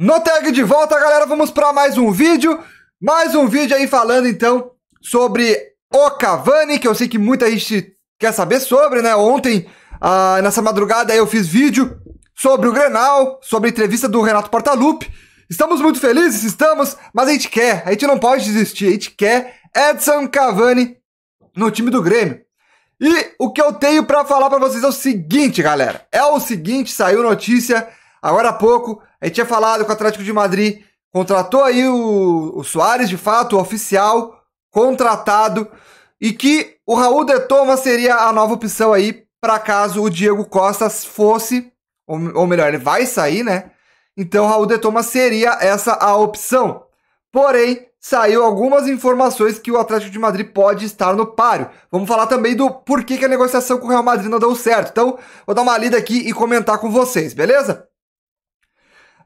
No tag de volta, galera, vamos para mais um vídeo. Mais um vídeo aí falando, então, sobre o Cavani, que eu sei que muita gente quer saber sobre, né? Ontem, ah, nessa madrugada, eu fiz vídeo sobre o Grenal, sobre a entrevista do Renato Portaluppi. Estamos muito felizes, estamos, mas a gente quer, a gente não pode desistir, a gente quer Edson Cavani no time do Grêmio. E o que eu tenho para falar para vocês é o seguinte, galera. É o seguinte, saiu notícia agora há pouco a gente tinha falado que o Atlético de Madrid contratou aí o, o Soares, de fato, o oficial, contratado, e que o Raul de Thomas seria a nova opção aí para caso o Diego Costas fosse, ou, ou, melhor, ele vai sair, né? Então o Raul de Thomas seria essa a opção. Porém, saiu algumas informações que o Atlético de Madrid pode estar no páreo. Vamos falar também do porquê que a negociação com o Real Madrid não deu certo. Então, vou dar uma lida aqui e comentar com vocês, beleza?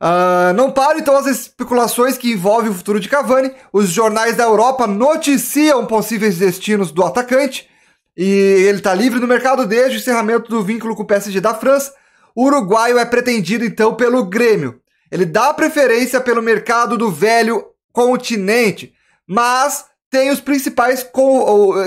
Uh, não param então as especulações que envolvem o futuro de Cavani. Os jornais da Europa noticiam possíveis destinos do atacante. E ele está livre no mercado desde o encerramento do vínculo com o PSG da França. O uruguaio é pretendido então pelo Grêmio. Ele dá preferência pelo mercado do velho continente, mas tem os principais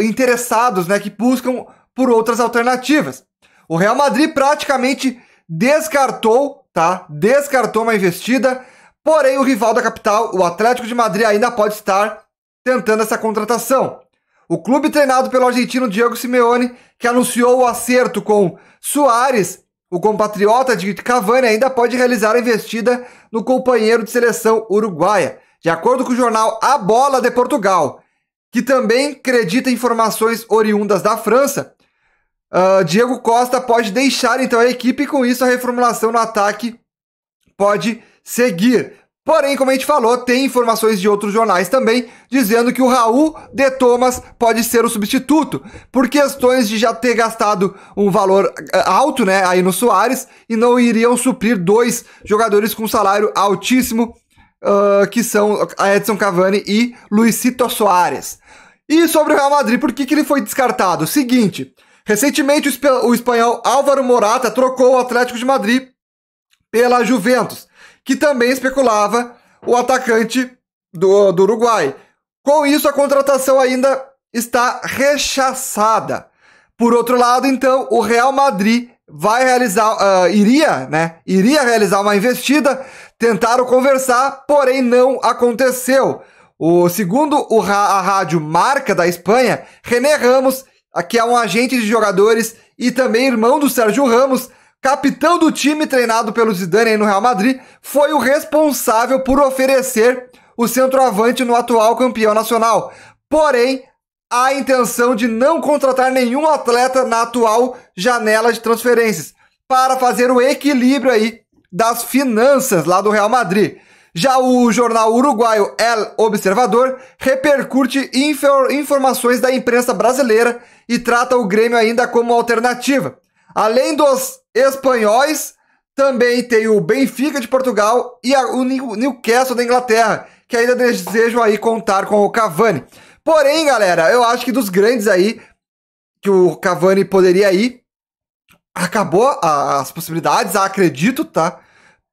interessados né, que buscam por outras alternativas. O Real Madrid praticamente descartou tá? Descartou uma investida, porém o rival da capital, o Atlético de Madrid, ainda pode estar tentando essa contratação. O clube treinado pelo argentino Diego Simeone, que anunciou o acerto com Soares, o compatriota de Cavani, ainda pode realizar a investida no companheiro de seleção uruguaia. De acordo com o jornal A Bola de Portugal, que também acredita informações oriundas da França, Uh, Diego Costa pode deixar então a equipe e com isso a reformulação no ataque pode seguir. Porém, como a gente falou, tem informações de outros jornais também dizendo que o Raul de Thomas pode ser o substituto, por questões de já ter gastado um valor eh, alto, né, aí no Soares, e não iriam suprir dois jogadores com salário altíssimo, uh, que são a Edson Cavani e Luisito Soares. E sobre o Real Madrid, por que, que ele foi descartado? Seguinte, Recentemente, o espanhol Álvaro Morata trocou o Atlético de Madrid pela Juventus, que também especulava o atacante do, do Uruguai. Com isso, a contratação ainda está rechaçada. Por outro lado, então, o Real Madrid vai realizar, uh, iria, né? Iria realizar uma investida, tentaram conversar, porém não aconteceu. O segundo o, a rádio Marca da Espanha, René Ramos Aqui é um agente de jogadores e também irmão do Sérgio Ramos, capitão do time treinado pelo Zidane aí no Real Madrid, foi o responsável por oferecer o centroavante no atual campeão nacional. Porém, há a intenção de não contratar nenhum atleta na atual janela de transferências para fazer o equilíbrio aí das finanças lá do Real Madrid. Já o jornal uruguaio El Observador repercute infor informações da imprensa brasileira e trata o Grêmio ainda como alternativa. Além dos espanhóis, também tem o Benfica de Portugal e o Newcastle da Inglaterra, que ainda desejam aí contar com o Cavani. Porém, galera, eu acho que dos grandes aí que o Cavani poderia ir, acabou as possibilidades, acredito, tá?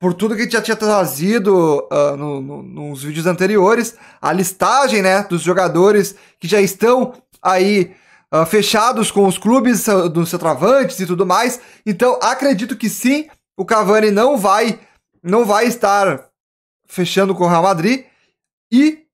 por tudo que já tinha trazido uh, no, no, nos vídeos anteriores, a listagem né, dos jogadores que já estão aí uh, fechados com os clubes ah, dos centroavantes e tudo mais. Então, acredito que sim, o Cavani não vai, não vai estar fechando com o Real Madrid e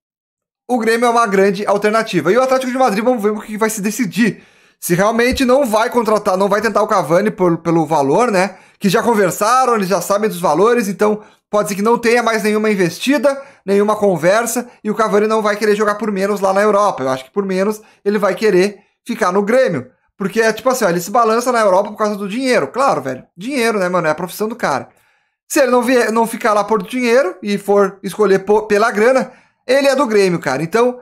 o Grêmio é uma grande alternativa. E o Atlético de Madrid, vamos ver o que vai se decidir se realmente não vai contratar, não vai tentar o Cavani por, pelo valor, né? Que já conversaram, eles já sabem dos valores, então pode ser que não tenha mais nenhuma investida, nenhuma conversa, e o Cavani não vai querer jogar por menos lá na Europa. Eu acho que por menos ele vai querer ficar no Grêmio. Porque é tipo assim, ó, ele se balança na Europa por causa do dinheiro. Claro, velho. Dinheiro, né, mano? É a profissão do cara. Se ele não, vier, não ficar lá por dinheiro e for escolher por, pela grana, ele é do Grêmio, cara. Então,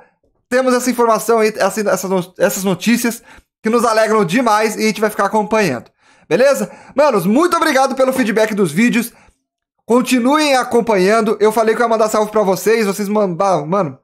temos essa informação aí, essa, essas notícias que nos alegram demais e a gente vai ficar acompanhando. Beleza? Manos, muito obrigado pelo feedback dos vídeos. Continuem acompanhando. Eu falei que eu ia mandar salve para vocês, vocês mandaram, mano,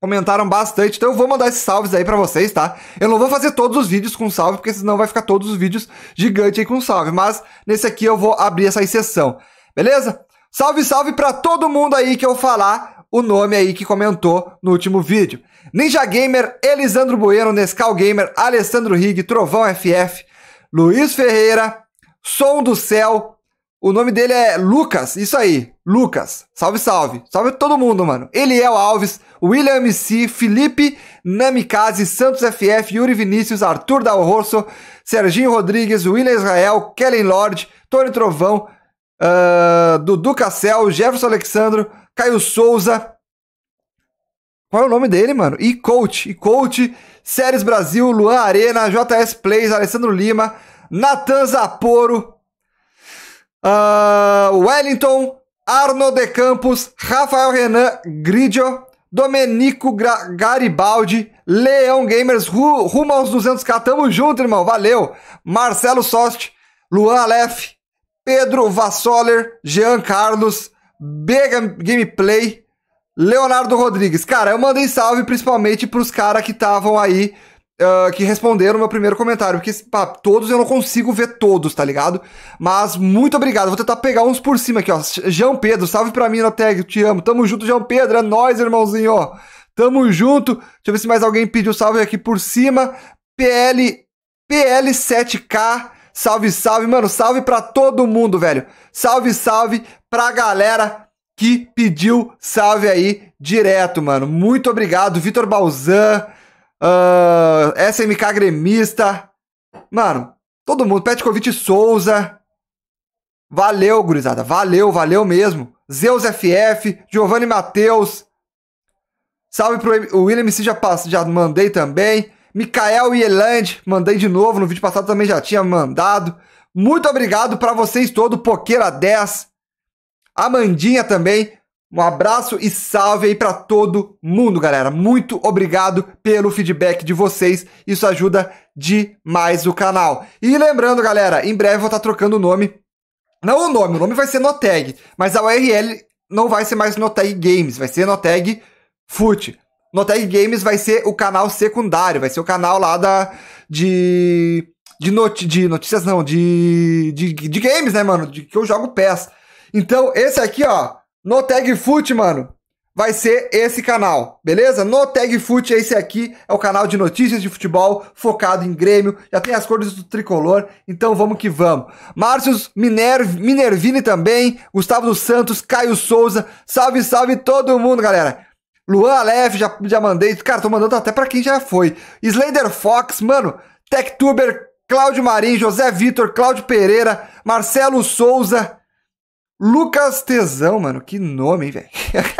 comentaram bastante. Então eu vou mandar esses salves aí para vocês, tá? Eu não vou fazer todos os vídeos com salve, porque senão vai ficar todos os vídeos gigante aí com salve, mas nesse aqui eu vou abrir essa exceção. Beleza? Salve, salve para todo mundo aí que eu falar o nome aí que comentou no último vídeo. Ninja Gamer, Elisandro Bueno, Nescau Gamer, Alessandro Rig, Trovão FF, Luiz Ferreira, Som do Céu, o nome dele é Lucas, isso aí, Lucas. Salve, salve. Salve todo mundo, mano. Eliel Alves, William MC, Felipe Namikaze, Santos FF, Yuri Vinícius, Arthur Dal Rosso, Serginho Rodrigues, William Israel, Kellen Lord, Tony Trovão, uh, Dudu Cassel, Jefferson Alexandro, Caio Souza. Qual é o nome dele, mano? E coach, e coach, Séries Brasil, Luan Arena, JS Plays, Alessandro Lima, Natan Zaporo, uh, ah, Wellington, Arno de Campos, Rafael Renan, Gridio, Domenico Gra Garibaldi, Leão Gamers, ru rumo aos 200k, tamo junto, irmão, valeu. Marcelo Sost, Luan Aleph, Pedro Vassoller, Jean Carlos, B Gameplay, Leonardo Rodrigues. Cara, eu mandei salve principalmente pros caras que estavam aí, uh, que responderam meu primeiro comentário. Porque, pá, todos eu não consigo ver todos, tá ligado? Mas muito obrigado. Vou tentar pegar uns por cima aqui, ó. João Pedro, salve pra mim na tag, te amo. Tamo junto, João Pedro. É nóis, irmãozinho, ó. Tamo junto. Deixa eu ver se mais alguém pediu salve aqui por cima. PL, PL7K. Salve, salve, mano. Salve pra todo mundo, velho. Salve, salve pra galera que pediu salve aí direto, mano. Muito obrigado, Vitor Balzan, uh, ah, SMK Gremista. Mano, todo mundo. Petkovic Souza. Valeu, gurizada. Valeu, valeu mesmo. Zeus FF, Giovanni Matheus. Salve pro William C. Já, já mandei também. Micael Yeland, mandei de novo, no vídeo passado também já tinha mandado. Muito obrigado para vocês todos, Poqueira 10, Amandinha também. Um abraço e salve aí para todo mundo, galera. Muito obrigado pelo feedback de vocês. Isso ajuda demais o canal. E lembrando, galera, em breve eu vou estar tá trocando o nome. Não o nome, o nome vai ser Noteg, mas a URL não vai ser mais Noteg Games, vai ser Noteg Foot. Noteg Games vai ser o canal secundário, vai ser o canal lá da. de. de, noti de notícias, não, de, de. de games, né, mano? De que eu jogo PES. Então, esse aqui, ó, Noteg Foot, mano, vai ser esse canal, beleza? Noteg Foot, esse aqui é o canal de notícias de futebol focado em Grêmio, já tem as cores do tricolor, então vamos que vamos. Márcios Minerv, Minervini também, Gustavo dos Santos, Caio Souza, salve, salve todo mundo, galera! Luan Aleph, já, já mandei. Cara, tô mandando até para quem já foi. Slender Fox, mano. TechTuber, Cláudio Marim, José Vitor, Cláudio Pereira, Marcelo Souza, Lucas Tesão, mano. Que nome, velho.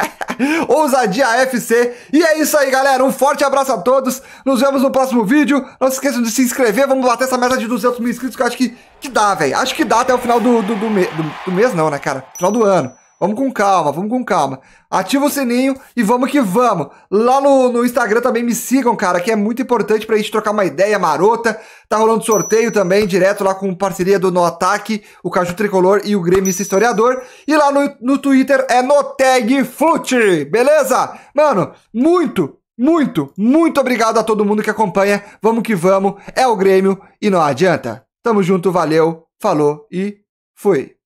Ousadia FC. E é isso aí, galera. Um forte abraço a todos. Nos vemos no próximo vídeo. Não se esqueçam de se inscrever. Vamos bater essa meta de 200 mil inscritos, que eu acho que, que dá, velho. Acho que dá até o final do, do, do, me, do, do mês, não, né, cara? Final do ano. Vamos com calma, vamos com calma. Ativa o sininho e vamos que vamos. Lá no, no Instagram também me sigam, cara, que é muito importante pra gente trocar uma ideia marota. Tá rolando sorteio também, direto lá com parceria do No Ataque, o Caju Tricolor e o Grêmio Historiador. E lá no, no Twitter é NotagFlute, beleza? Mano, muito, muito, muito obrigado a todo mundo que acompanha. Vamos que vamos, é o Grêmio e não adianta. Tamo junto, valeu, falou e fui.